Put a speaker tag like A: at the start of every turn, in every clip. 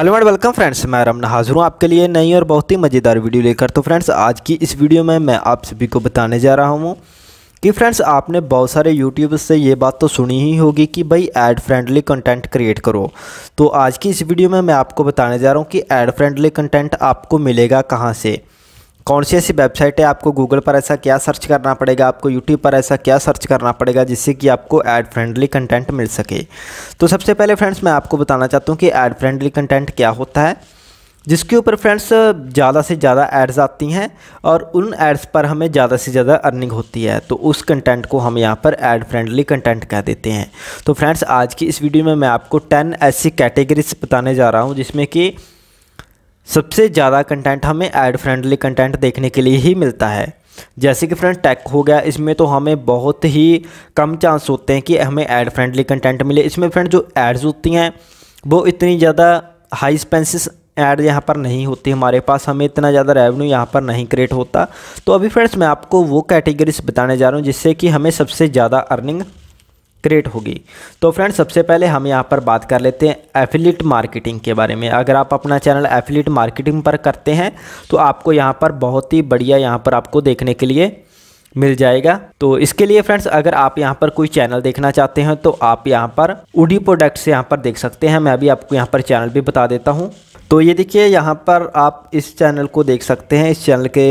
A: hello and welcome friends मैं रमन हाजिर हूँ आपके लिए नई और बहुत ही मज़ेदार वीडियो लेकर तो फ्रेंड्स आज की इस वीडियो में मैं आप सभी को बताने जा रहा हूँ कि फ्रेंड्स आपने बहुत सारे यूट्यूब से ये बात तो सुनी ही होगी कि भाई एड फ्रेंडली कंटेंट क्रिएट करो तो आज की इस वीडियो में मैं आपको बताने जा रहा हूँ कि एड फ्रेंडली कंटेंट आपको मिलेगा कहाँ से कौन सी ऐसी वेबसाइट है आपको गूगल पर ऐसा क्या सर्च करना पड़ेगा आपको यूट्यूब पर ऐसा क्या सर्च करना पड़ेगा जिससे कि आपको एड फ्रेंडली कंटेंट मिल सके तो सबसे पहले फ्रेंड्स मैं आपको बताना चाहता हूँ कि एड फ्रेंडली कंटेंट क्या होता है जिसके ऊपर फ्रेंड्स ज़्यादा से ज़्यादा एड्स आती हैं और उन एड्स पर हमें ज़्यादा से ज़्यादा अर्निंग होती है तो उस कंटेंट को हम यहाँ पर एड फ्रेंडली कंटेंट कह देते हैं तो फ्रेंड्स आज की इस वीडियो में मैं आपको टेन ऐसी कैटेगरीज बताने जा रहा हूँ जिसमें कि सबसे ज़्यादा कंटेंट हमें एड फ्रेंडली कंटेंट देखने के लिए ही मिलता है जैसे कि फ्रेंड टेक हो गया इसमें तो हमें बहुत ही कम चांस होते हैं कि हमें एड फ्रेंडली कंटेंट मिले इसमें फ्रेंड जो एड्स होती हैं वो इतनी ज़्यादा हाई स्पेंसिस एड यहाँ पर नहीं होती हमारे पास हमें इतना ज़्यादा रेवेन्यू यहाँ पर नहीं क्रिएट होता तो अभी फ्रेंड्स मैं आपको वो कैटेगरीज बताने जा रहा हूँ जिससे कि हमें सबसे ज़्यादा अर्निंग क्रिएट होगी तो फ्रेंड्स सबसे पहले हम यहाँ पर बात कर लेते हैं एफिलिट मार्केटिंग के बारे में अगर आप अपना चैनल एफिलिट मार्केटिंग पर करते हैं तो आपको यहाँ पर बहुत ही बढ़िया यहाँ पर आपको देखने के लिए मिल जाएगा तो इसके लिए फ्रेंड्स अगर आप यहाँ पर कोई चैनल देखना चाहते हैं तो आप यहाँ पर उडी प्रोडक्ट्स यहाँ पर देख सकते हैं मैं भी आपको यहाँ पर चैनल भी बता देता हूँ तो ये देखिए यहाँ पर आप इस चैनल को देख सकते हैं इस चैनल के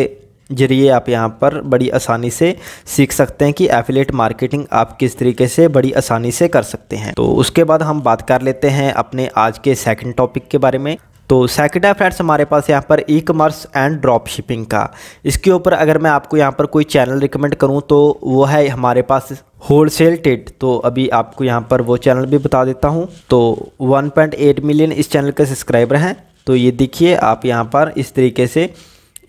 A: जरिए आप यहाँ पर बड़ी आसानी से सीख सकते हैं कि एफिलेट मार्केटिंग आप किस तरीके से बड़ी आसानी से कर सकते हैं तो उसके बाद हम बात कर लेते हैं अपने आज के सेकंड टॉपिक के बारे में तो सेकंड है फ्रेंड्स हमारे पास यहाँ पर e commerce and drop shipping का इसके ऊपर अगर मैं आपको यहाँ पर कोई चैनल रिकमेंड करूँ तो वो है हमारे पास होल सेल टेट तो अभी आपको यहाँ पर वो चैनल भी बता देता हूँ तो 1.8 मिलियन इस चैनल के सब्सक्राइबर हैं तो ये देखिए आप यहाँ पर इस तरीके से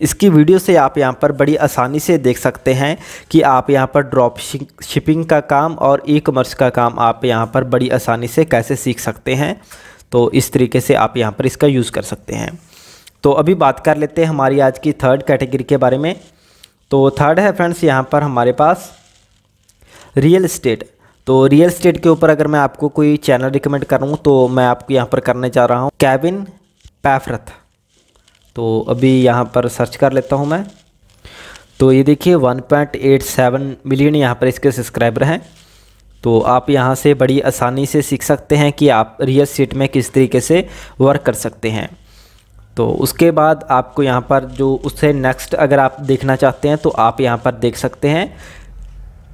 A: इसकी वीडियो से आप यहाँ पर बड़ी आसानी से देख सकते हैं कि आप यहाँ पर ड्रॉप शिपिंग का काम और ई कॉमर्स का काम आप यहाँ पर बड़ी आसानी से कैसे सीख सकते हैं तो इस तरीके से आप यहाँ पर इसका यूज़ कर सकते हैं तो अभी बात कर लेते हैं हमारी आज की थर्ड कैटेगरी के बारे में तो थर्ड है फ्रेंड्स यहाँ पर हमारे पास रियल इस्टेट तो रियल इस्टेट के ऊपर अगर मैं आपको कोई चैनल रिकमेंड करूँ तो मैं आपको यहाँ पर करने जा रहा हूँ कैबिन पैफरथ तो अभी यहाँ पर सर्च कर लेता हूँ मैं तो ये देखिए 1.87 मिलियन यहाँ पर इसके सब्सक्राइबर हैं तो आप यहाँ से बड़ी आसानी से सीख सकते हैं कि आप रियल सीट में किस तरीके से वर्क कर सकते हैं तो उसके बाद आपको यहाँ पर जो उससे नेक्स्ट अगर आप देखना चाहते हैं तो आप यहाँ पर देख सकते हैं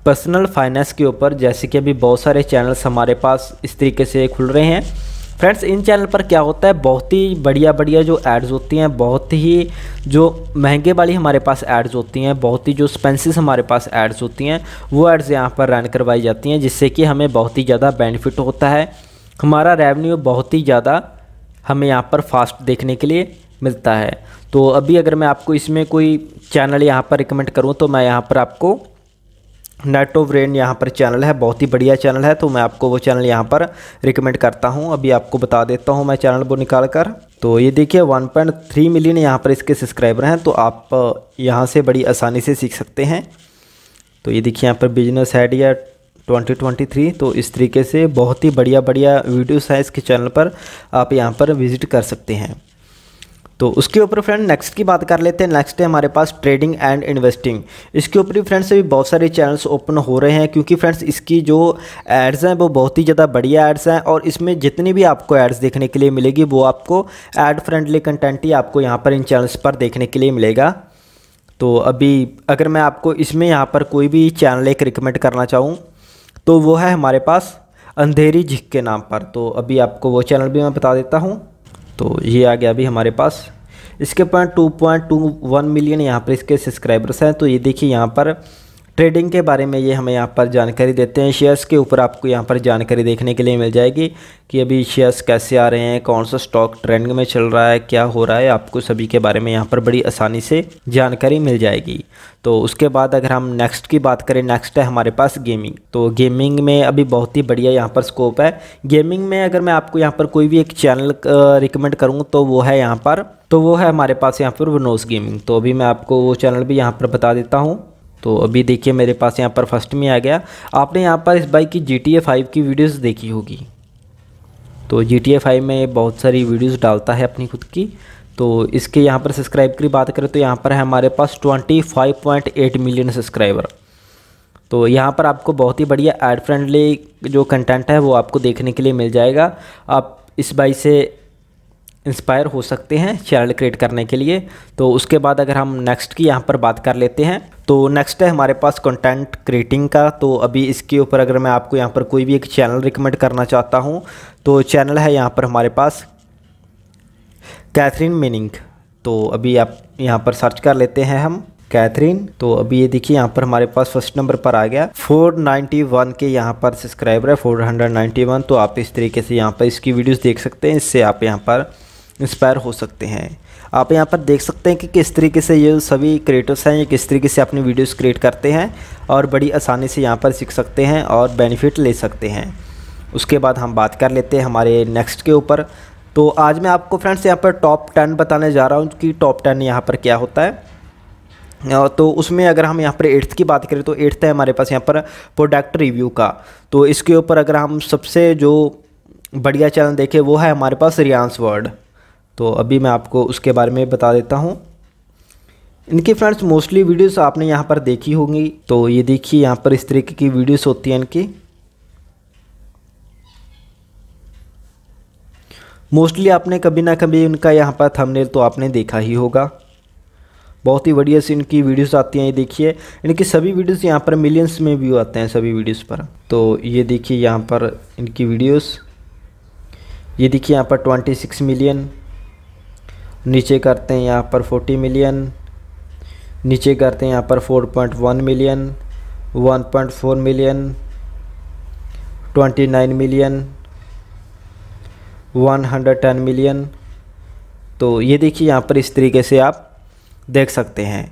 A: पर्सनल फाइनेंस के ऊपर जैसे कि अभी बहुत सारे चैनल्स हमारे पास इस तरीके से खुल रहे हैं फ्रेंड्स इन चैनल पर क्या होता है बहुत ही बढ़िया बढ़िया जो एड्स होती हैं बहुत ही जो महंगे वाली हमारे पास एड्स होती हैं बहुत ही जो स्पेंसिस हमारे पास एड्स होती हैं वो एड्स यहाँ पर रन करवाई जाती हैं जिससे कि हमें बहुत ही ज़्यादा बेनिफिट होता है हमारा रेवन्यू बहुत ही ज़्यादा हमें यहाँ पर फास्ट देखने के लिए मिलता है तो अभी अगर मैं आपको इसमें कोई चैनल यहाँ पर रिकमेंड करूँ तो मैं यहाँ पर आपको नेटो ब्रेन यहाँ पर चैनल है बहुत ही बढ़िया चैनल है तो मैं आपको वो चैनल यहाँ पर रिकमेंड करता हूँ अभी आपको बता देता हूँ मैं चैनल को निकाल कर तो ये देखिए 1.3 मिलियन यहाँ पर इसके सब्सक्राइबर हैं तो आप यहाँ से बड़ी आसानी से सीख सकते हैं तो ये देखिए यहाँ पर बिजनेस आइडिया 2023 तो इस तरीके से बहुत ही बढ़िया बढ़िया वीडियोस हैं इसके चैनल पर आप यहाँ पर विज़िट कर सकते हैं तो उसके ऊपर फ्रेंड नेक्स्ट की बात कर लेते हैं नेक्स्ट है हमारे पास ट्रेडिंग एंड इन्वेस्टिंग इसके ऊपर भी फ्रेंड्स अभी बहुत सारे चैनल्स ओपन हो रहे हैं क्योंकि फ्रेंड्स इसकी जो एड्स हैं वो बहुत ही ज़्यादा बढ़िया एड्स हैं और इसमें जितनी भी आपको एड्स देखने के लिए मिलेगी वो आपको एड फ्रेंडली कंटेंट ही आपको यहाँ पर इन चैनल्स पर देखने के लिए मिलेगा तो अभी अगर मैं आपको इसमें यहाँ पर कोई भी चैनल एक रिकमेंड करना चाहूँ तो वो है हमारे पास अंधेरी झिक के नाम पर तो अभी आपको वो चैनल भी मैं बता देता हूँ तो ये आ गया अभी हमारे पास इसके टू वन मिलियन यहाँ पर इसके सब्सक्राइबर्स हैं तो ये देखिए यहाँ पर ट्रेडिंग के बारे में ये हमें यहाँ पर जानकारी देते हैं शेयर्स के ऊपर आपको यहाँ पर जानकारी देखने के लिए मिल जाएगी कि अभी शेयर्स कैसे आ रहे हैं कौन सा स्टॉक ट्रेंड में चल रहा है क्या हो रहा है आपको सभी के बारे में यहाँ पर बड़ी आसानी से जानकारी मिल जाएगी तो उसके बाद अगर हम नेक्स्ट की बात करें नेक्स्ट है हमारे पास गेमिंग तो गेमिंग में अभी बहुत ही बढ़िया यहाँ पर स्कोप है गेमिंग में अगर मैं आपको यहाँ पर कोई भी एक चैनल रिकमेंड करूँ तो वो है यहाँ पर तो वो है हमारे पास यहाँ पर विनोज गेमिंग तो अभी मैं आपको वो चैनल भी यहाँ पर बता देता हूँ तो अभी देखिए मेरे पास यहाँ पर फर्स्ट में आ गया आपने यहाँ पर इस बाइक की जी टी ए फाइव की वीडियोस देखी होगी तो जी टी ए फाइव में बहुत सारी वीडियोस डालता है अपनी खुद की तो इसके यहाँ पर सब्सक्राइब की बात करें तो यहाँ पर है हमारे पास twenty five point eight million subscriber तो यहाँ पर आपको बहुत ही बढ़िया एड फ्रेंडली जो कंटेंट है वो आपको देखने के लिए मिल जाएगा आप इस बाइक से इंस्पायर हो सकते हैं चैनल क्रिएट करने के लिए तो उसके बाद अगर हम नेक्स्ट की यहाँ पर बात कर लेते हैं तो नेक्स्ट है हमारे पास कंटेंट क्रिएटिंग का तो अभी इसके ऊपर अगर मैं आपको यहाँ पर कोई भी एक चैनल रिकमेंड करना चाहता हूँ तो चैनल है यहाँ पर हमारे पास कैथरीन मीनिंग तो अभी आप यहाँ पर सर्च कर लेते हैं हम कैथरीन तो अभी ये देखिए यहाँ पर हमारे पास फर्स्ट नंबर पर आ गया 491 के यहाँ पर सब्सक्राइबर है 491 तो आप इस तरीके से यहाँ पर इसकी वीडियोस देख सकते हैं इससे आप यहाँ पर इंस्पायर हो सकते हैं आप यहाँ पर देख सकते हैं कि किस तरीके से ये सभी क्रिएटर्स हैं ये किस तरीके से अपनी वीडियोस क्रिएट करते हैं और बड़ी आसानी से यहाँ पर सीख सकते हैं और बेनिफिट ले सकते हैं उसके बाद हम बात कर लेते हैं हमारे नेक्स्ट के ऊपर तो आज मैं आपको फ्रेंड्स यहाँ पर टॉप टेन बताने जा रहा हूँ कि टॉप टेन यहाँ पर क्या होता है तो उसमें अगर हम यहाँ पर एट्थ की बात करें तो एट्थ है हमारे पास यहाँ पर प्रोडक्ट रिव्यू का तो इसके ऊपर अगर हम सबसे जो बढ़िया चैनल देखें वो है हमारे पास रियांस वर्ड तो अभी मैं आपको उसके बारे में बता देता हूँ इनकी फ्रेंड्स मोस्टली वीडियोस आपने यहाँ पर देखी होंगी तो ये देखिए यहाँ पर इस तरीके की वीडियोस होती हैं इनकी मोस्टली आपने कभी ना कभी इनका यहाँ पर थंबनेल तो आपने देखा ही होगा बहुत ही बढ़िया से इनकी वीडियोस आती हैं ये देखिए इनकी सभी वीडियोस यहाँ पर मिलियंस में व्यू आते हैं सभी वीडियोस पर तो ये देखिए यहाँ पर इनकी वीडियोस ये देखिए यहाँ पर 26 मिलियन नीचे करते हैं यहाँ पर 40 मिलियन नीचे करते हैं यहाँ पर four point one million one point four million twenty nine million one hundred ten million तो ये देखिए यहाँ पर इस तरीके से आप देख सकते हैं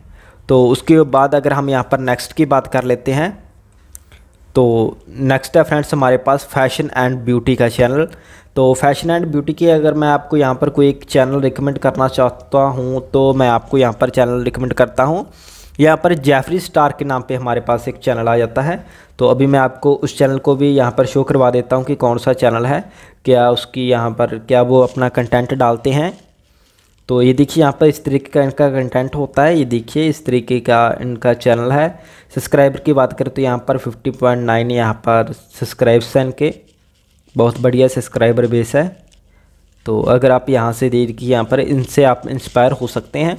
A: तो उसके बाद अगर हम यहाँ पर नेक्स्ट की बात कर लेते हैं तो नेक्स्ट है फ्रेंड्स हमारे पास फैशन एंड ब्यूटी का चैनल तो फैशन एंड ब्यूटी के अगर मैं आपको यहाँ पर कोई एक चैनल रिकमेंड करना चाहता हूँ तो मैं आपको यहाँ पर चैनल रिकमेंड करता हूँ यहाँ पर जैफरी स्टार के नाम पे हमारे पास एक चैनल आ जाता है तो अभी मैं आपको उस चैनल को भी यहाँ पर शो करवा देता हूँ कि कौन सा चैनल है क्या उसकी यहाँ पर क्या वो अपना कंटेंट डालते हैं तो ये देखिए यहाँ पर इस तरीके का इनका कंटेंट होता है ये देखिए इस तरीके का इनका चैनल है सब्सक्राइबर की बात करें तो यहाँ पर 50.9 पॉइंट नाइन यहाँ पर सब्सक्राइब्स हैं इनके बहुत बढ़िया सब्सक्राइबर बेस है तो अगर आप यहाँ से के यहाँ पर इनसे आप इंस्पायर हो सकते हैं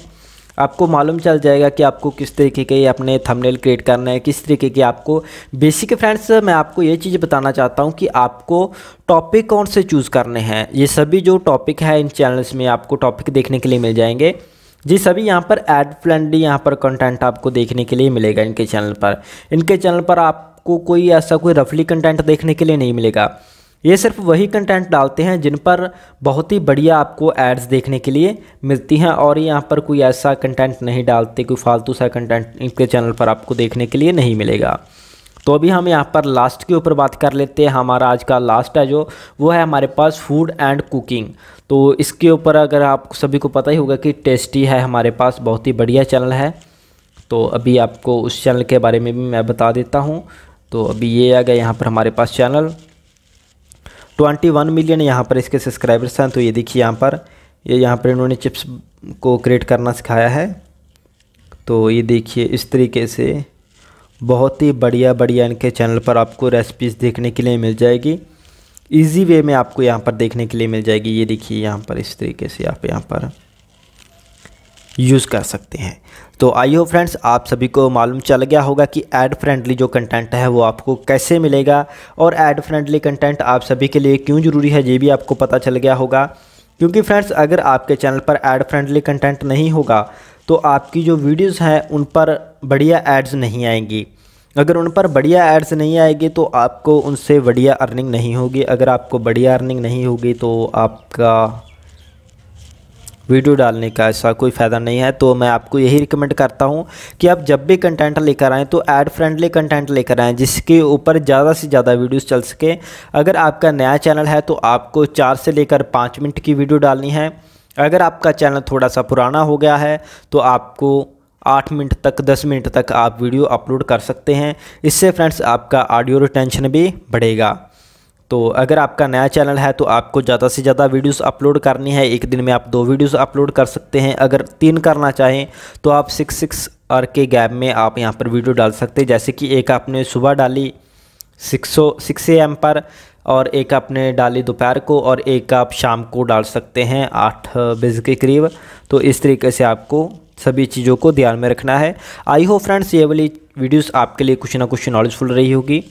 A: आपको मालूम चल जाएगा कि आपको किस तरीके के अपने थंबनेल क्रिएट करना है किस तरीके के आपको बेसिक फ्रेंड्स मैं आपको ये चीज़ बताना चाहता हूँ कि आपको टॉपिक कौन से चूज़ करने हैं ये सभी जो टॉपिक है इन चैनल्स में आपको टॉपिक देखने के लिए मिल जाएंगे जी सभी यहाँ पर एड फ्रेंडली यहाँ पर कंटेंट आपको देखने के लिए मिलेगा इनके चैनल पर इनके चैनल पर आपको कोई ऐसा कोई रफली कंटेंट देखने के लिए नहीं मिलेगा ये सिर्फ वही कंटेंट डालते हैं जिन पर बहुत ही बढ़िया आपको एड्स देखने के लिए मिलती हैं और यहाँ पर कोई ऐसा कंटेंट नहीं डालते कोई फालतू सा कंटेंट इनके चैनल पर आपको देखने के लिए नहीं मिलेगा तो अभी हम यहाँ पर लास्ट के ऊपर बात कर लेते हैं हमारा आज का लास्ट है जो वो है हमारे पास फूड एंड कुकिंग तो इसके ऊपर अगर आप सभी को पता ही होगा कि टेस्टी है हमारे पास बहुत ही बढ़िया चैनल है तो अभी आपको उस चैनल के बारे में भी मैं बता देता हूँ तो अभी ये आ गया यहाँ पर हमारे पास चैनल ट्वेंटी वन मिलियन यहाँ पर इसके सब्सक्राइबर्स हैं तो ये देखिए यहाँ पर ये यहाँ पर इन्होंने चिप्स को क्रिएट करना सिखाया है तो ये देखिए इस तरीके से बहुत ही बढ़िया बढ़िया इनके चैनल पर आपको रेसिपीज़ देखने के लिए मिल जाएगी इजी वे में आपको यहाँ पर देखने के लिए मिल जाएगी ये देखिए यहाँ पर इस तरीके से आप यहाँ पर यूज़ कर सकते हैं तो आई हो फ्रेंड्स आप सभी को मालूम चल गया होगा कि एड फ्रेंडली जो कंटेंट है वो आपको कैसे मिलेगा और एड फ्रेंडली कंटेंट आप सभी के लिए क्यों ज़रूरी है ये भी आपको पता चल गया होगा क्योंकि फ्रेंड्स अगर आपके चैनल पर एड फ्रेंडली कंटेंट नहीं होगा तो आपकी जो वीडियोज़ हैं उन पर बढ़िया एड्स नहीं आएंगी अगर उन पर बढ़िया एड्स नहीं आएगी तो आपको उनसे बढ़िया अर्निंग नहीं होगी अगर आपको बढ़िया अर्निंग नहीं होगी तो आपका वीडियो डालने का ऐसा कोई फ़ायदा नहीं है तो मैं आपको यही रिकमेंड करता हूँ कि आप जब भी कंटेंट लेकर आएँ तो ऐड फ्रेंडली कंटेंट लेकर आएँ जिसके ऊपर ज़्यादा से ज़्यादा वीडियोस चल सके अगर आपका नया चैनल है तो आपको चार से लेकर पाँच मिनट की वीडियो डालनी है अगर आपका चैनल थोड़ा सा पुराना हो गया है तो आपको आठ मिनट तक दस मिनट तक आप वीडियो अपलोड कर सकते हैं इससे फ्रेंड्स आपका ऑडियो रिटेंशन भी बढ़ेगा तो अगर आपका नया चैनल है तो आपको ज़्यादा से ज़्यादा वीडियोस अपलोड करनी है एक दिन में आप दो वीडियोस अपलोड कर सकते हैं अगर तीन करना चाहें तो आप सिक्स सिक्स आर के गैप में आप यहाँ पर वीडियो डाल सकते हैं जैसे कि एक आपने सुबह डाली सिक्स सिक्स एम पर और एक आपने डाली दोपहर को और एक आप शाम को डाल सकते हैं आठ बजे के करीब तो इस तरीके से आपको सभी चीज़ों को ध्यान में रखना है आई हो फ्रेंड्स ये वाली वीडियोस आपके लिए कुछ ना कुछ नॉलेजफुल रही होगी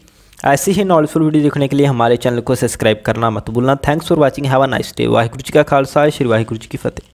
A: ऐसी ही नॉलेजफुल वीडियो देखने के लिए हमारे चैनल को सब्सक्राइब करना मत भूलना thanks for watching have a nice day Waheguru ji का खालसा श्री वाहिगुरु जी की फतेह